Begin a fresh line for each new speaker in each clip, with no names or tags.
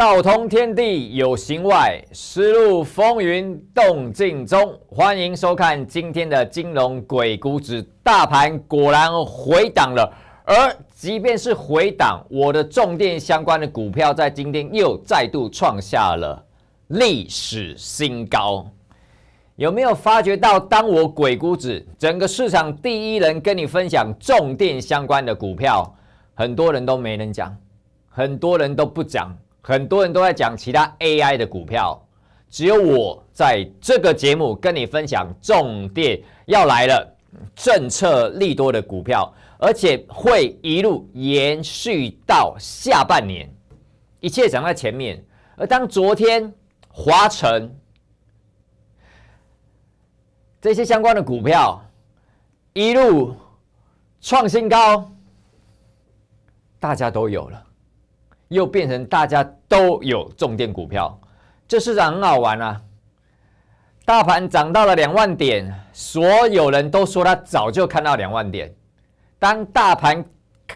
道通天地有形外，思入风云动静中。欢迎收看今天的《金融鬼谷子》。大盘果然回档了，而即便是回档，我的重电相关的股票在今天又再度创下了历史新高。有没有发觉到，当我鬼谷子整个市场第一人跟你分享重电相关的股票，很多人都没人讲，很多人都不讲。很多人都在讲其他 AI 的股票，只有我在这个节目跟你分享重点要来了，政策利多的股票，而且会一路延续到下半年，一切讲在前面。而当昨天华晨这些相关的股票一路创新高，大家都有了。又变成大家都有重点股票，这市场很好玩啊！大盘涨到了两万点，所有人都说他早就看到两万点。当大盘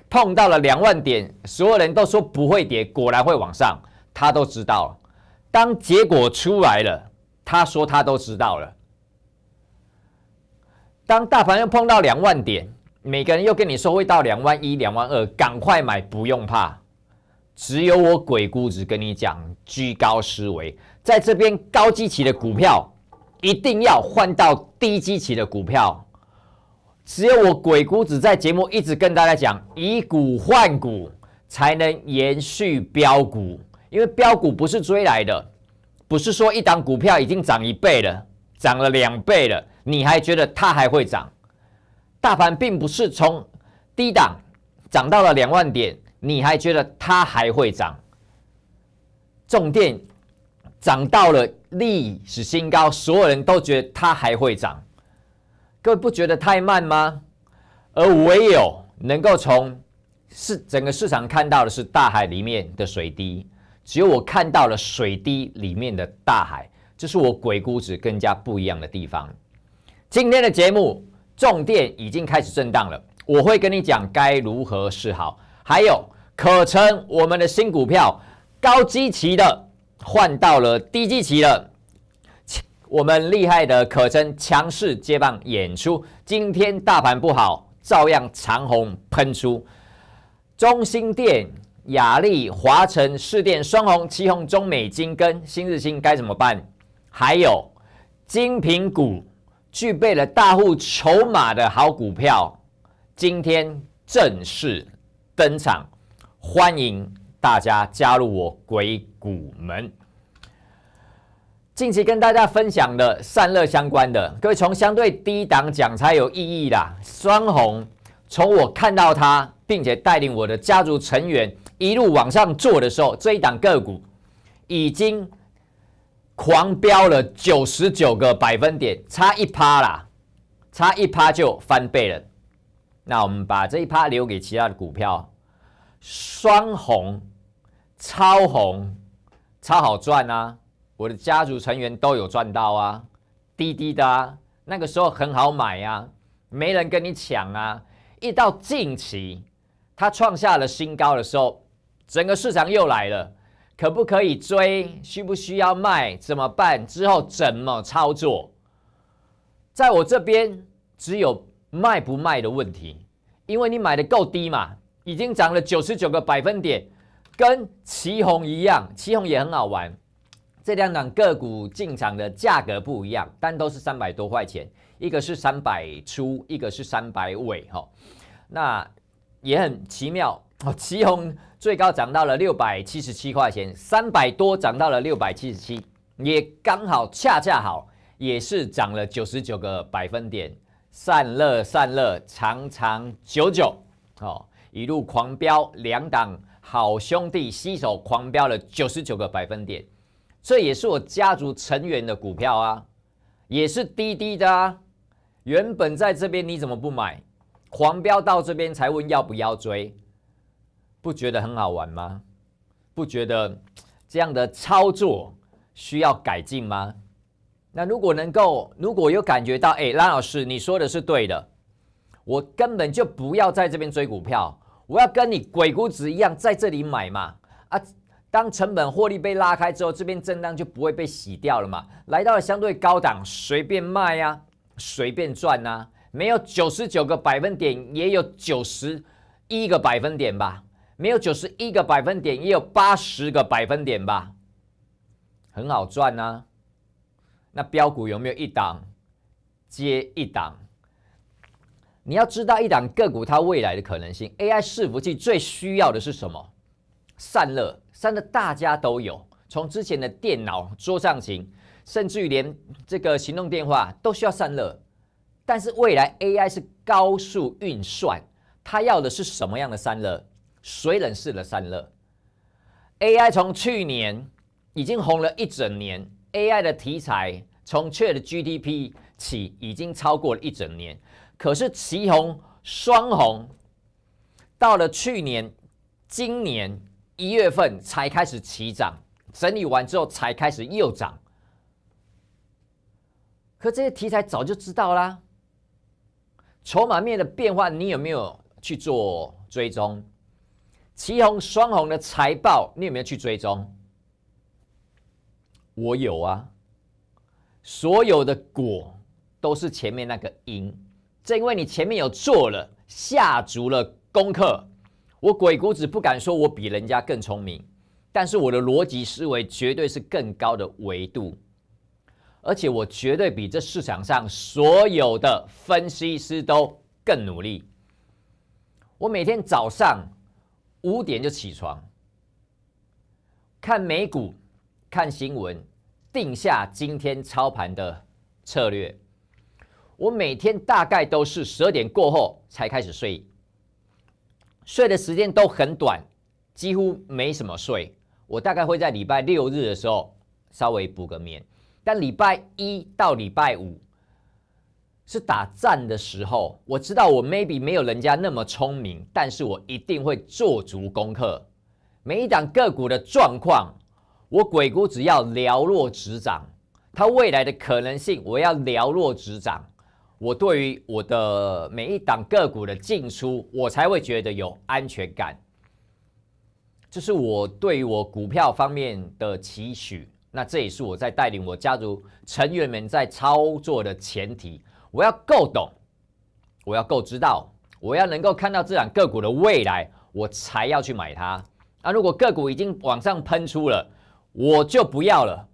碰到了两万点，所有人都说不会跌，果然会往上，他都知道当结果出来了，他说他都知道了。当大盘又碰到两万点，每个人又跟你说会到两万一、两万二，赶快买，不用怕。只有我鬼谷子跟你讲，居高思维，在这边高基期的股票一定要换到低基期的股票。只有我鬼谷子在节目一直跟大家讲，以股换股才能延续标股，因为标股不是追来的，不是说一档股票已经涨一倍了，涨了两倍了，你还觉得它还会涨？大盘并不是从低档涨到了两万点。你还觉得它还会涨？重电涨到了历史新高，所有人都觉得它还会涨，各位不觉得太慢吗？而唯有能够从市整个市场看到的是大海里面的水滴，只有我看到了水滴里面的大海，这是我鬼谷子更加不一样的地方。今天的节目，重电已经开始震荡了，我会跟你讲该如何是好，还有。可称我们的新股票，高基期的换到了低基期的，我们厉害的可称强势接棒演出。今天大盘不好，照样长虹喷出，中心店、雅丽、华晨、市电双红、旗红、中美金、跟新日新该怎么办？还有精品股，具备了大户筹码的好股票，今天正式登场。欢迎大家加入我鬼谷门。近期跟大家分享的散热相关的，各位从相对低档讲才有意义啦。双红，从我看到它，并且带领我的家族成员一路往上做的时候，这一档个股已经狂飙了九十九个百分点，差一趴啦，差一趴就翻倍了。那我们把这一趴留给其他的股票。双红，超红，超好赚啊！我的家族成员都有赚到啊，滴滴的啊，那个时候很好买啊，没人跟你抢啊。一到近期，它创下了新高的时候，整个市场又来了，可不可以追？需不需要卖？怎么办？之后怎么操作？在我这边只有卖不卖的问题，因为你买的够低嘛。已经涨了九十九个百分点，跟旗红一样，旗红也很好玩。这两档个股进场的价格不一样，但都是三百多块钱，一个是三百出，一个是三百尾，哈。那也很奇妙哦。旗红最高涨到了六百七十七块钱，三百多涨到了六百七十七，也刚好恰恰好，也是涨了九十九个百分点。散热散热，长长久久，哦。一路狂飙，两党好兄弟携手狂飙了九十九个百分点，这也是我家族成员的股票啊，也是滴滴的啊。原本在这边你怎么不买？狂飙到这边才问要不要追，不觉得很好玩吗？不觉得这样的操作需要改进吗？那如果能够如果有感觉到，哎，兰老师你说的是对的，我根本就不要在这边追股票。我要跟你鬼谷子一样在这里买嘛，啊，当成本获利被拉开之后，这边震荡就不会被洗掉了嘛，来到了相对高档，随便卖呀，随便赚呐，没有九十九个百分点，也有九十一个百分点吧，没有九十一个百分点，也有八十个百分点吧，很好赚呐。那标股有没有一档接一档？你要知道，一档个股它未来的可能性，AI 伺服器最需要的是什么？散热，散热大家都有。从之前的电脑桌上型，甚至于连这个行动电话都需要散热。但是未来 AI 是高速运算，它要的是什么样的散热？水冷式的散热。AI 从去年已经红了一整年，AI 的题材从缺的 GDP 起已经超过了一整年。可是旗红双红，到了去年、今年一月份才开始齐涨，整理完之后才开始又涨。可这些题材早就知道啦，筹码面的变化你有没有去做追踪？旗红双红的财报你有没有去追踪？我有啊，所有的果都是前面那个因。正因为你前面有做了下足了功课，我鬼谷子不敢说我比人家更聪明，但是我的逻辑思维绝对是更高的维度，而且我绝对比这市场上所有的分析师都更努力。我每天早上五点就起床，看美股，看新闻，定下今天操盘的策略。我每天大概都是十二点过后才开始睡，睡的时间都很短，几乎没什么睡。我大概会在礼拜六日的时候稍微补个眠，但礼拜一到礼拜五是打战的时候。我知道我 maybe 没有人家那么聪明，但是我一定会做足功课。每一档个股的状况，我鬼谷子要寥落指掌，它未来的可能性我要寥落指掌。我对于我的每一档个股的进出，我才会觉得有安全感。这是我对于我股票方面的期许。那这也是我在带领我家族成员们在操作的前提。我要够懂，我要够知道，我要能够看到这档个股的未来，我才要去买它。那如果个股已经往上喷出了，我就不要了。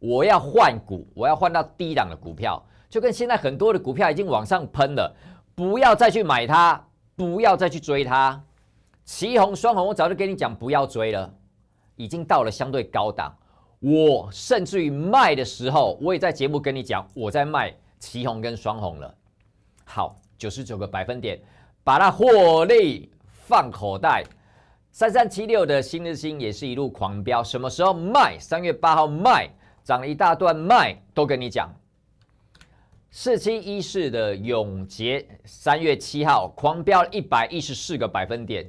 我要换股，我要换到低档的股票。就跟现在很多的股票已经往上喷了，不要再去买它，不要再去追它。旗红双红，我早就跟你讲，不要追了，已经到了相对高档。我甚至于卖的时候，我也在节目跟你讲，我在卖旗红跟双红了。好，九十九个百分点，把它获利放口袋。三三七六的新日星也是一路狂飙，什么时候卖？三月八号卖，涨了一大段卖，都跟你讲。四七一四的永杰，三月七号狂飙一百一十四个百分点，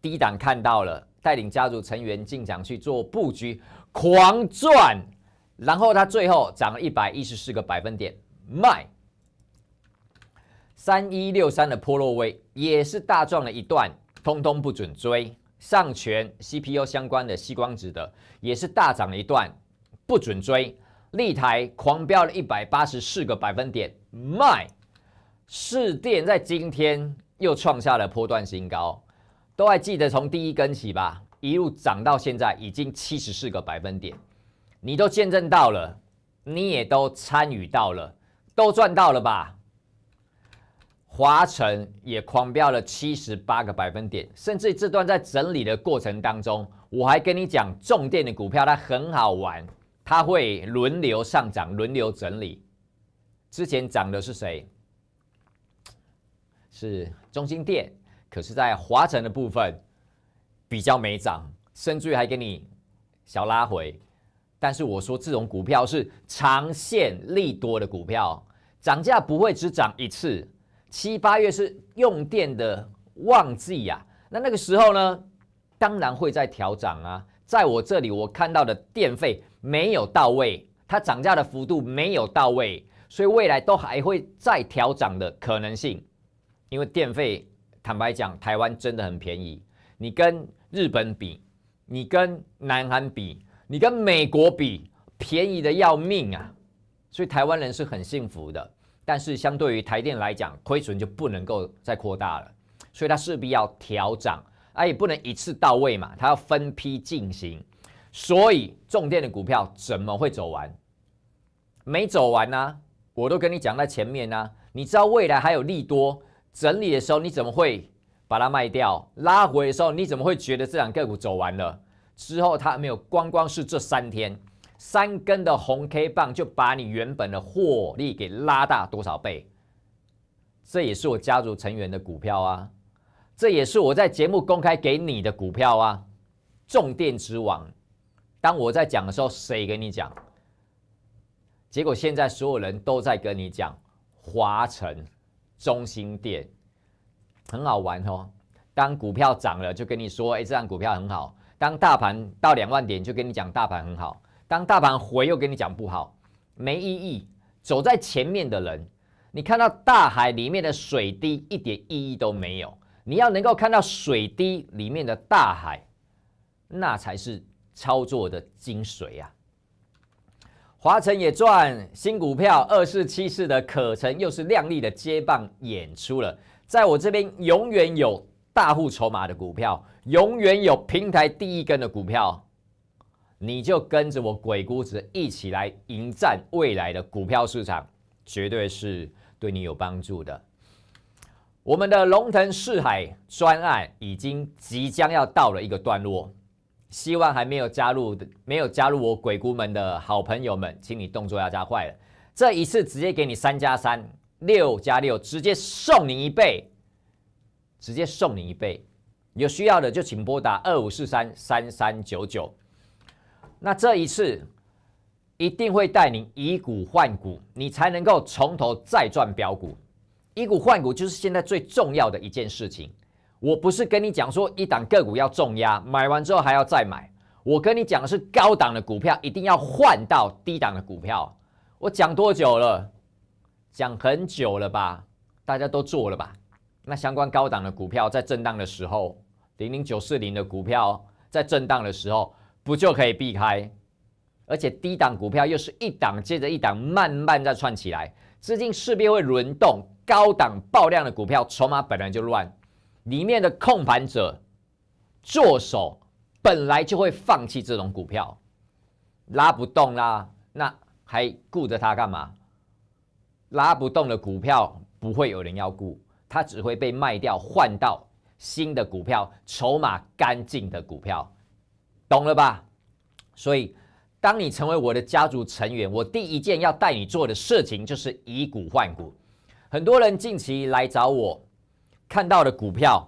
低档看到了，带领家族成员进场去做布局，狂赚，然后它最后涨一百一十四个百分点卖。三一六三的珀洛威也是大赚了一段，通通不准追。上全 CPU 相关的吸光纸的也是大涨了一段，不准追。立台狂飙了一百八十四个百分点，卖市电在今天又创下了波段新高，都还记得从第一根起吧，一路涨到现在已经七十四个百分点，你都见证到了，你也都参与到了，都赚到了吧？华晨也狂飙了七十八个百分点，甚至这段在整理的过程当中，我还跟你讲重电的股票它很好玩。它会轮流上涨，轮流整理。之前涨的是谁？是中心店，可是，在华晨的部分比较没涨，甚至于还给你小拉回。但是我说，这种股票是长线利多的股票，涨价不会只涨一次。七八月是用电的旺季呀，那那个时候呢，当然会在调涨啊。在我这里，我看到的电费。没有到位，它涨价的幅度没有到位，所以未来都还会再调涨的可能性。因为电费，坦白讲，台湾真的很便宜，你跟日本比，你跟南韩比，你跟美国比，便宜的要命啊！所以台湾人是很幸福的，但是相对于台电来讲，亏损就不能够再扩大了，所以它势必要调涨，啊，也不能一次到位嘛，它要分批进行。所以，重电的股票怎么会走完？没走完呢，我都跟你讲在前面呢，你知道未来还有利多整理的时候，你怎么会把它卖掉？拉回的时候，你怎么会觉得这两个股走完了？之后它没有光光是这三天三根的红 K 棒，就把你原本的获利给拉大多少倍？这也是我家族成员的股票啊，这也是我在节目公开给你的股票啊，重电之王。当我在讲的时候，谁跟你讲？结果现在所有人都在跟你讲华晨、中心店，很好玩哦。当股票涨了，就跟你说：“哎，这档股票很好。”当大盘到两万点，就跟你讲大盘很好。当大盘回，又跟你讲不好，没意义。走在前面的人，你看到大海里面的水滴一点意义都没有。你要能够看到水滴里面的大海，那才是。操作的精髓啊，华晨也赚新股票，二四七四的可成又是亮丽的接棒演出了，在我这边永远有大户筹码的股票，永远有平台第一根的股票，你就跟着我鬼谷子一起来迎战未来的股票市场，绝对是对你有帮助的。我们的龙腾四海专案已经即将要到了一个段落。希望还没有加入的、没有加入我鬼谷门的好朋友们，请你动作要加快了。这一次直接给你三加三六加六，直接送你一倍，直接送你一倍。有需要的就请拨打二五四三三三九九。那这一次一定会带你以股换股，你才能够从头再赚标股。以股换股就是现在最重要的一件事情。我不是跟你讲说一档个股要重压，买完之后还要再买。我跟你讲的是高档的股票一定要换到低档的股票。我讲多久了？讲很久了吧？大家都做了吧？那相关高档的股票在震荡的时候，零零九四零的股票在震荡的时候不就可以避开？而且低档股票又是一档接着一档慢慢再串起来，资金势必会轮动。高档爆量的股票筹码本来就乱。里面的控盘者、做手本来就会放弃这种股票，拉不动啦，那还顾着它干嘛？拉不动的股票不会有人要顾，它只会被卖掉，换到新的股票、筹码干净的股票，懂了吧？所以，当你成为我的家族成员，我第一件要带你做的事情就是以股换股。很多人近期来找我。看到的股票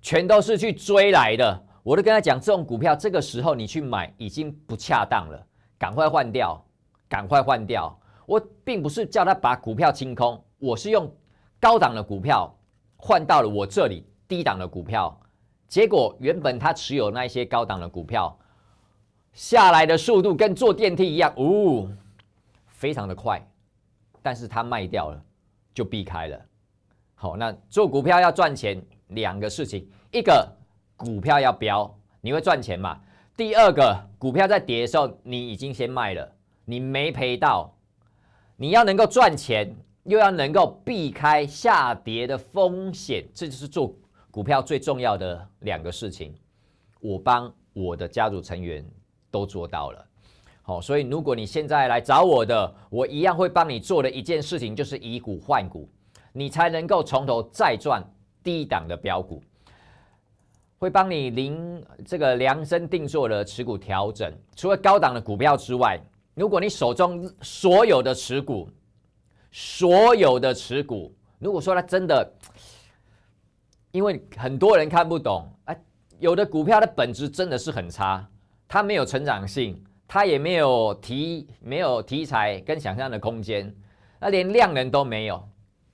全都是去追来的，我都跟他讲，这种股票这个时候你去买已经不恰当了，赶快换掉，赶快换掉。我并不是叫他把股票清空，我是用高档的股票换到了我这里低档的股票，结果原本他持有那一些高档的股票，下来的速度跟坐电梯一样，呜，非常的快，但是他卖掉了，就避开了。好，那做股票要赚钱，两个事情，一个股票要标，你会赚钱嘛？第二个，股票在跌的时候，你已经先卖了，你没赔到，你要能够赚钱，又要能够避开下跌的风险，这就是做股票最重要的两个事情。我帮我的家族成员都做到了，好，所以如果你现在来找我的，我一样会帮你做的一件事情，就是以股换股。你才能够从头再赚低档的标股，会帮你零这个量身定做的持股调整。除了高档的股票之外，如果你手中所有的持股，所有的持股，如果说它真的，因为很多人看不懂，哎，有的股票的本质真的是很差，它没有成长性，它也没有题没有题材跟想象的空间，那连量人都没有。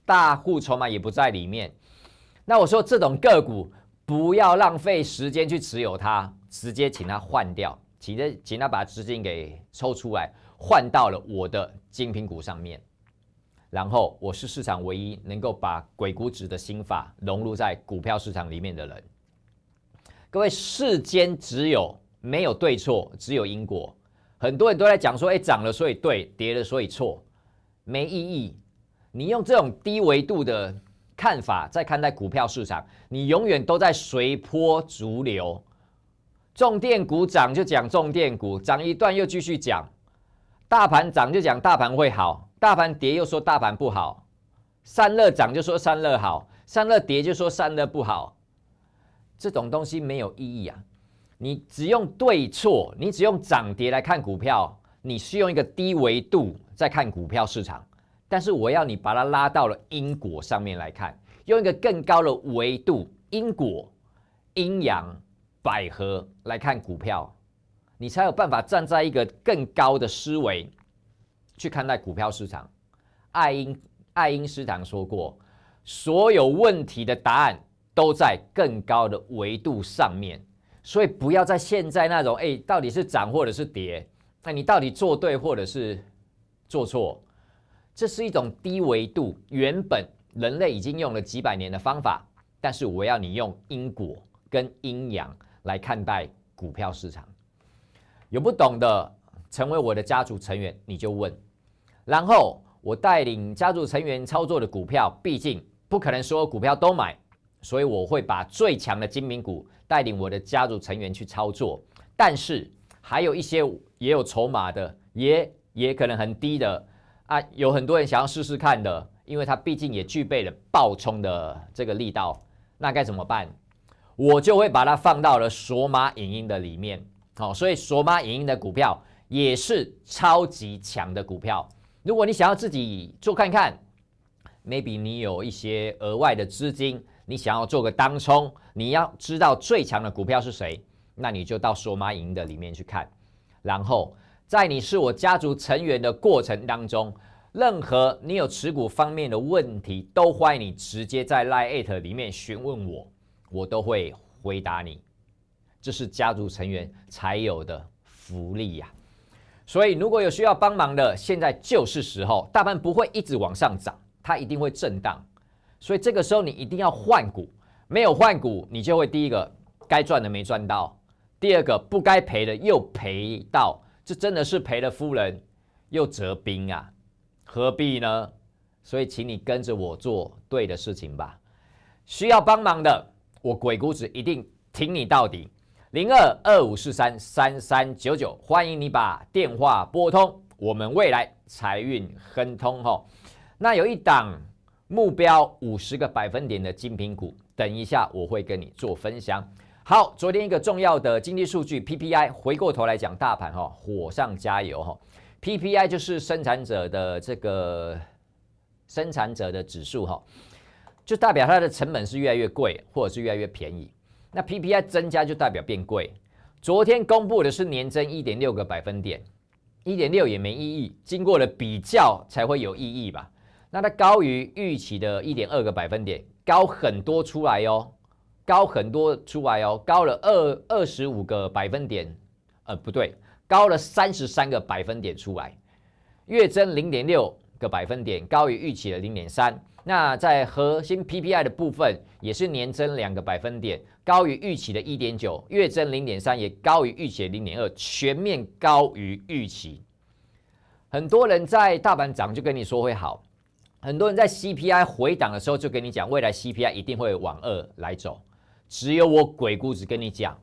大户筹码也不在里面，那我说这种个股不要浪费时间去持有它，直接请它换掉，请的请他把资金给抽出来，换到了我的精品股上面。然后我是市场唯一能够把鬼谷子的心法融入在股票市场里面的人。各位，世间只有没有对错，只有因果。很多人都在讲说，哎，涨了所以对，跌了所以错，没意义。你用这种低维度的看法在看待股票市场，你永远都在随波逐流。重电股涨就讲重电股涨一段，又继续讲大盘涨就讲大盘会好，大盘跌又说大盘不好。三热涨就说三热好，三热跌就说三热不好。这种东西没有意义啊！你只用对错，你只用涨跌来看股票，你是用一个低维度在看股票市场。但是我要你把它拉到了因果上面来看，用一个更高的维度——因果、阴阳、百合来看股票，你才有办法站在一个更高的思维去看待股票市场。爱因爱因斯坦说过：“所有问题的答案都在更高的维度上面。”所以不要在现在那种“哎，到底是涨或者是跌？那你到底做对或者是做错？”这是一种低维度，原本人类已经用了几百年的方法，但是我要你用因果跟阴阳来看待股票市场。有不懂的，成为我的家族成员，你就问。然后我带领家族成员操作的股票，毕竟不可能所有股票都买，所以我会把最强的精明股带领我的家族成员去操作。但是还有一些也有筹码的，也也可能很低的。啊，有很多人想要试试看的，因为它毕竟也具备了爆冲的这个力道，那该怎么办？我就会把它放到了索马影音的里面，好，所以索马影音的股票也是超级强的股票。如果你想要自己做看看，maybe 你有一些额外的资金，你想要做个当冲，你要知道最强的股票是谁，那你就到索马影音的里面去看，然后。在你是我家族成员的过程当中，任何你有持股方面的问题，都欢迎你直接在 Lite 里面询问我，我都会回答你。这是家族成员才有的福利呀！所以如果有需要帮忙的，现在就是时候。大盘不会一直往上涨，它一定会震荡，所以这个时候你一定要换股。没有换股，你就会第一个该赚的没赚到，第二个不该赔的又赔到。这真的是赔了夫人又折兵啊，何必呢？所以，请你跟着我做对的事情吧。需要帮忙的，我鬼谷子一定挺你到底。零二二五四三三三九九，欢迎你把电话拨通，我们未来财运亨通哈。那有一档目标五十个百分点的精品股，等一下我会跟你做分享。好，昨天一个重要的经济数据 PPI，回过头来讲，大盘哈火上加油哈。PPI 就是生产者的这个生产者的指数哈，就代表它的成本是越来越贵，或者是越来越便宜。那 PPI 增加就代表变贵。昨天公布的是年增一点六个百分点，一点六也没意义，经过了比较才会有意义吧？那它高于预期的一点二个百分点，高很多出来哟。高很多出来哦，高了二二十五个百分点，呃不对，高了三十三个百分点出来，月增零点六个百分点，高于预期的零点三。那在核心 PPI 的部分，也是年增两个百分点，高于预期的一点九，月增零点三也高于预期零点二，全面高于预期。很多人在大盘涨就跟你说会好，很多人在 CPI 回档的时候就跟你讲未来 CPI 一定会往二来走。只有我鬼谷子跟你讲，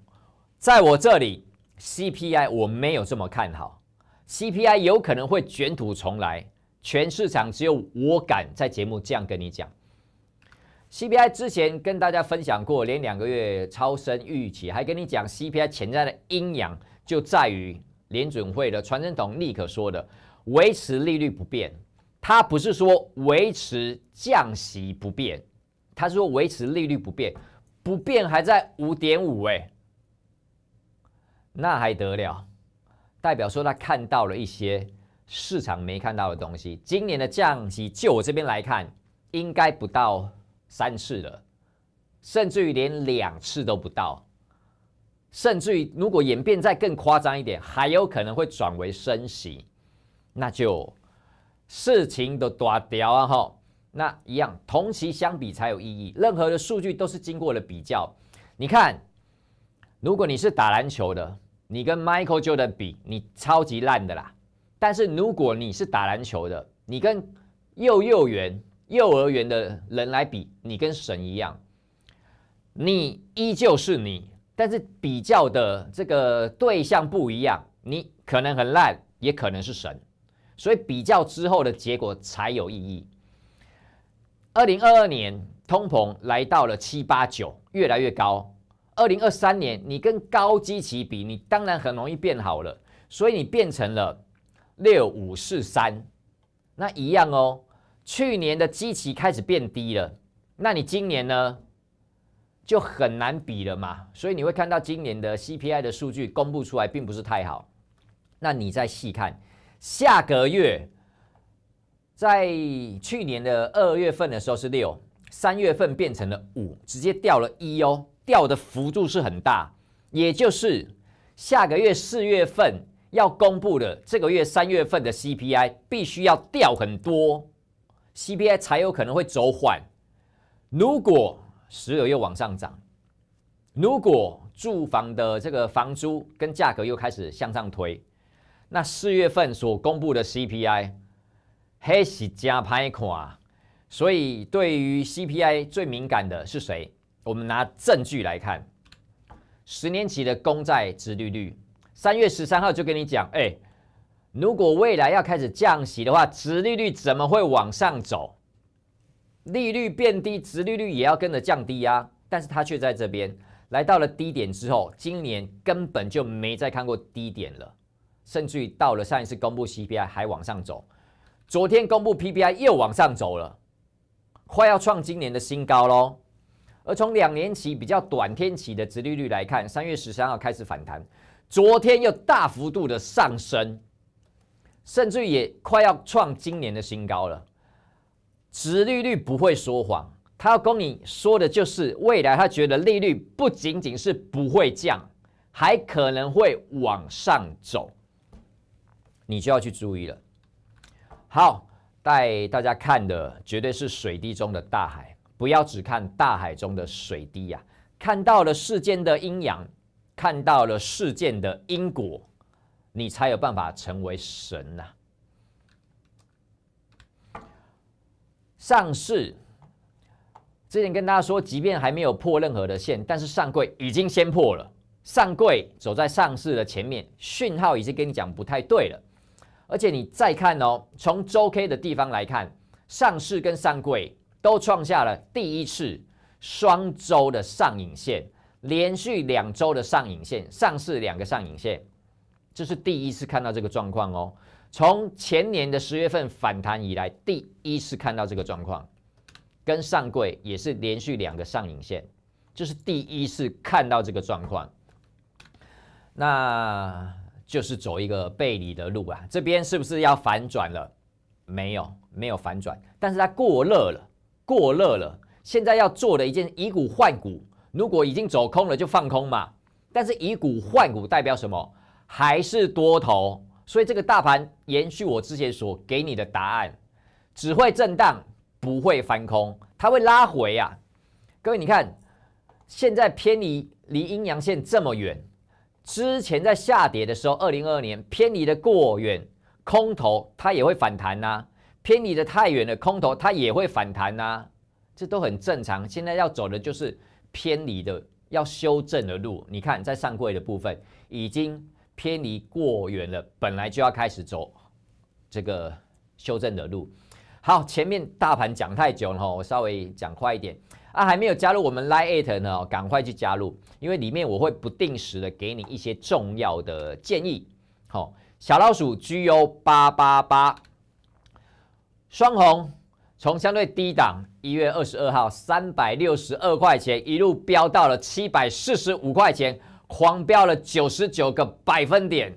在我这里 CPI 我没有这么看好，CPI 有可能会卷土重来。全市场只有我敢在节目这样跟你讲。CPI 之前跟大家分享过，连两个月超升预期，还跟你讲 CPI 潜在的阴阳就在于联准会的传声筒立刻说的维持利率不变，他不是说维持降息不变，他是说维持利率不变。不变还在五点五哎，那还得了？代表说他看到了一些市场没看到的东西。今年的降息，就我这边来看，应该不到三次了，甚至于连两次都不到。甚至于，如果演变再更夸张一点，还有可能会转为升息，那就事情都大掉啊！哈。那一样，同期相比才有意义。任何的数据都是经过了比较。你看，如果你是打篮球的，你跟 Michael Jordan 比，你超级烂的啦。但是如果你是打篮球的，你跟幼幼园、幼儿园的人来比，你跟神一样。你依旧是你，但是比较的这个对象不一样，你可能很烂，也可能是神。所以比较之后的结果才有意义。二零二二年通膨来到了七八九，越来越高。二零二三年你跟高基期比，你当然很容易变好了，所以你变成了六五四三，那一样哦。去年的基期开始变低了，那你今年呢就很难比了嘛。所以你会看到今年的 CPI 的数据公布出来，并不是太好。那你再细看，下个月。在去年的二月份的时候是六，三月份变成了五，直接掉了一哦，掉的幅度是很大。也就是下个月四月份要公布的这个月三月份的 CPI 必须要掉很多，CPI 才有可能会走缓。如果石油又往上涨，如果住房的这个房租跟价格又开始向上推，那四月份所公布的 CPI。黑是加拍款啊，所以对于 CPI 最敏感的是谁？我们拿证据来看，十年期的公债殖利率，三月十三号就跟你讲，哎，如果未来要开始降息的话，殖利率怎么会往上走？利率变低，殖利率也要跟着降低啊，但是它却在这边来到了低点之后，今年根本就没再看过低点了，甚至于到了上一次公布 CPI 还往上走。昨天公布 PPI 又往上走了，快要创今年的新高喽。而从两年期比较短天期的直利率来看，三月十三号开始反弹，昨天又大幅度的上升，甚至于也快要创今年的新高了。值利率不会说谎，他要跟你说的就是未来他觉得利率不仅仅是不会降，还可能会往上走，你就要去注意了。好，带大家看的绝对是水滴中的大海，不要只看大海中的水滴呀。看到了世间的阴阳，看到了世间的因果，你才有办法成为神呐。上市之前跟大家说，即便还没有破任何的线，但是上柜已经先破了，上柜走在上市的前面，讯号已经跟你讲不太对了。而且你再看哦，从周 K 的地方来看，上市跟上柜都创下了第一次双周的上影线，连续两周的上影线，上市两个上影线，这是第一次看到这个状况哦。从前年的十月份反弹以来，第一次看到这个状况，跟上柜也是连续两个上影线，这是第一次看到这个状况。那。就是走一个背离的路啊，这边是不是要反转了？没有，没有反转，但是它过热了，过热了。现在要做的一件以股换股，如果已经走空了，就放空嘛。但是以股换股代表什么？还是多头。所以这个大盘延续我之前所给你的答案，只会震荡，不会翻空，它会拉回啊。各位，你看，现在偏离离阴阳线这么远。之前在下跌的时候，二零二二年偏离的过远，空头它也会反弹呐。偏离的太远的空头它也会反弹呐，这都很正常。现在要走的就是偏离的要修正的路。你看，在上柜的部分已经偏离过远了，本来就要开始走这个修正的路。好，前面大盘讲太久了，我稍微讲快一点啊。还没有加入我们 Lite 呢，赶快去加入。因为里面我会不定时的给你一些重要的建议。好，小老鼠 G U 八八八双红，从相对低档一月二十二号三百六十二块钱，一路飙到了七百四十五块钱，狂飙了九十九个百分点，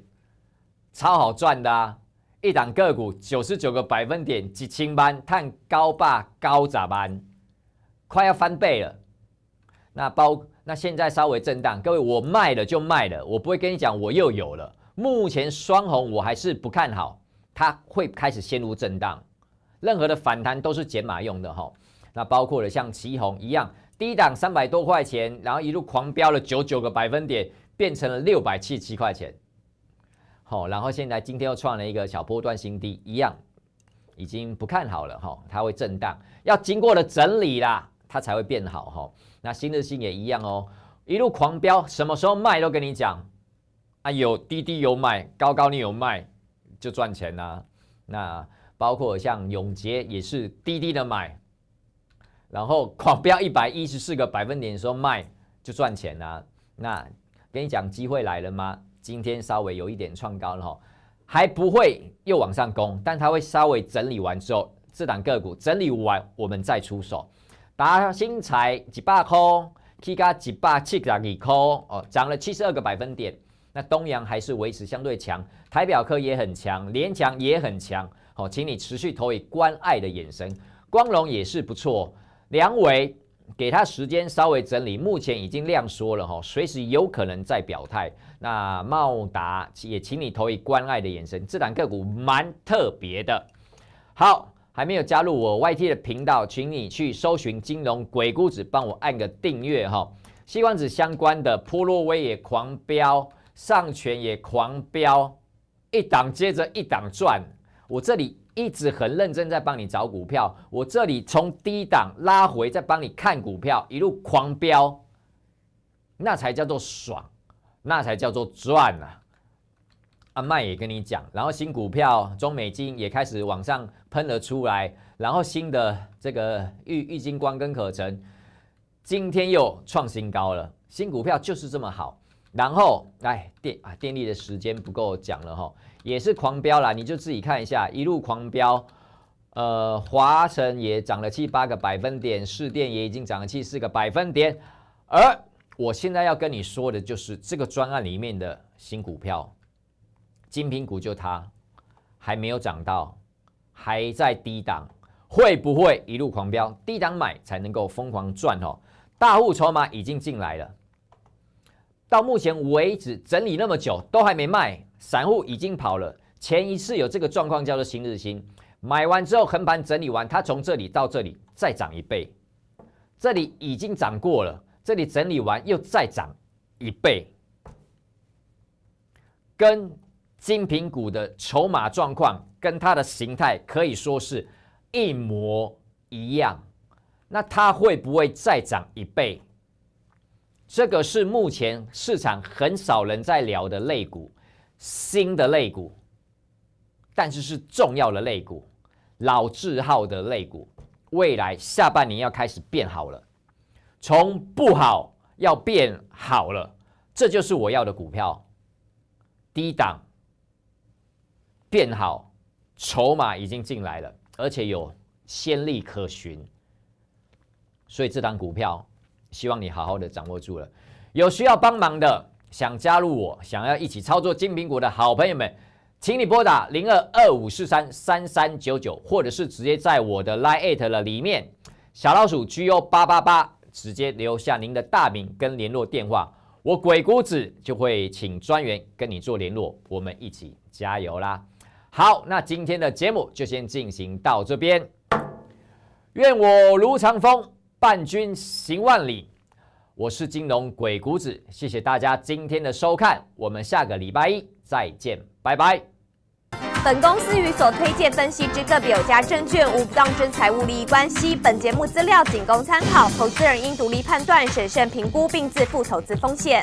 超好赚的啊！一档个股九十九个百分点，几千班碳高霸高咋班，快要翻倍了。那包那现在稍微震荡，各位我卖了就卖了，我不会跟你讲我又有了。目前双红我还是不看好，它会开始陷入震荡，任何的反弹都是减码用的哈。那包括了像旗红一样，低档三百多块钱，然后一路狂飙了九九个百分点，变成了六百七七块钱，好，然后现在今天又创了一个小波段新低，一样已经不看好了哈，它会震荡，要经过了整理啦，它才会变好哈。那新日新也一样哦，一路狂飙，什么时候卖都跟你讲。啊，有低低有买，高高你有卖就赚钱啦。那包括像永杰也是低低的买，然后狂飙一百一十四个百分点的时候卖就赚钱啦。那跟你讲机会来了吗？今天稍微有一点创高了哈，还不会又往上攻，但它会稍微整理完之后，这档个股整理完我们再出手。达新材几百空，KGA 几百七百几空，哦，涨了七十二个百分点。那东阳还是维持相对强，台表科也很强，联强也很强。好，请你持续投以关爱的眼神。光荣也是不错，梁伟给他时间稍微整理，目前已经亮说了哈，随时有可能再表态。那茂达也请你投以关爱的眼神，自然个股蛮特别的。好。还没有加入我 YT 的频道，请你去搜寻“金融鬼谷子”，帮我按个订阅哈。西瓜子相关的波洛威也狂飙，上权也狂飙，一档接着一档赚。我这里一直很认真在帮你找股票，我这里从低档拉回，再帮你看股票，一路狂飙，那才叫做爽，那才叫做赚啊！阿麦也跟你讲，然后新股票中美金也开始往上喷了出来，然后新的这个玉玉金光跟可成今天又创新高了，新股票就是这么好。然后哎电啊电力的时间不够讲了哈，也是狂飙啦，你就自己看一下，一路狂飙，呃华晨也涨了七八个百分点，市电也已经涨了七四个百分点，而我现在要跟你说的就是这个专案里面的新股票。精品股就它还没有涨到，还在低档，会不会一路狂飙？低档买才能够疯狂赚哦。大户筹码已经进来了，到目前为止整理那么久都还没卖，散户已经跑了。前一次有这个状况叫做新日新，买完之后横盘整理完，它从这里到这里再涨一倍，这里已经涨过了，这里整理完又再涨一倍，跟。精品股的筹码状况跟它的形态可以说是一模一样，那它会不会再涨一倍？这个是目前市场很少人在聊的类股，新的类股，但是是重要的类股，老字号的类股，未来下半年要开始变好了，从不好要变好了，这就是我要的股票，低档。变好，筹码已经进来了，而且有先例可循，所以这档股票希望你好好的掌握住了。有需要帮忙的，想加入我，想要一起操作金苹果的好朋友们，请你拨打零二二五四三三三九九，或者是直接在我的 Line at 了里面，小老鼠 GU 八八八，直接留下您的大名跟联络电话，我鬼谷子就会请专员跟你做联络，我们一起加油啦！好，那今天的节目就先进行到这边。愿我如长风伴君行万里，我是金融鬼谷子，谢谢大家今天的收看，我们下个礼拜一再见，拜拜。本公司与所推荐分析之个别有价证券无不当真财务利益关系，本节目资料仅供参考，投资人应独立判断、审慎评估并自负投资风险。